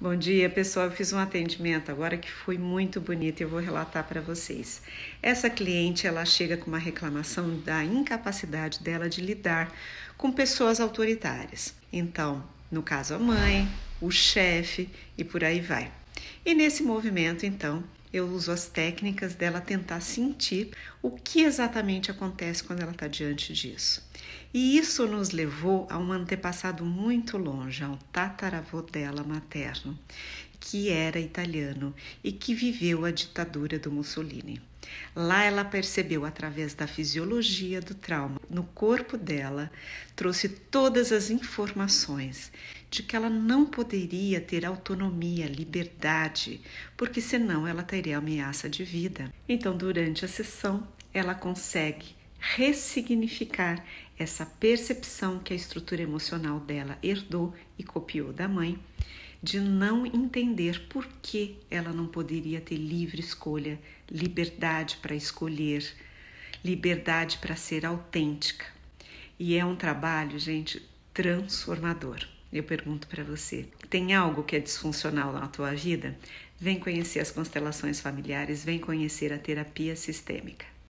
Bom dia, pessoal. Eu fiz um atendimento agora que foi muito bonito e eu vou relatar para vocês. Essa cliente, ela chega com uma reclamação da incapacidade dela de lidar com pessoas autoritárias. Então, no caso a mãe, o chefe e por aí vai. E nesse movimento, então, eu uso as técnicas dela tentar sentir o que exatamente acontece quando ela está diante disso. E isso nos levou a um antepassado muito longe, ao tataravô dela materno, que era italiano e que viveu a ditadura do Mussolini. Lá ela percebeu, através da fisiologia do trauma no corpo dela, trouxe todas as informações de que ela não poderia ter autonomia, liberdade, porque senão ela teria ameaça de vida. Então, durante a sessão, ela consegue ressignificar essa percepção que a estrutura emocional dela herdou e copiou da mãe de não entender por que ela não poderia ter livre escolha, liberdade para escolher, liberdade para ser autêntica. E é um trabalho, gente, transformador. Eu pergunto para você: tem algo que é disfuncional na tua vida? Vem conhecer as constelações familiares, vem conhecer a terapia sistêmica.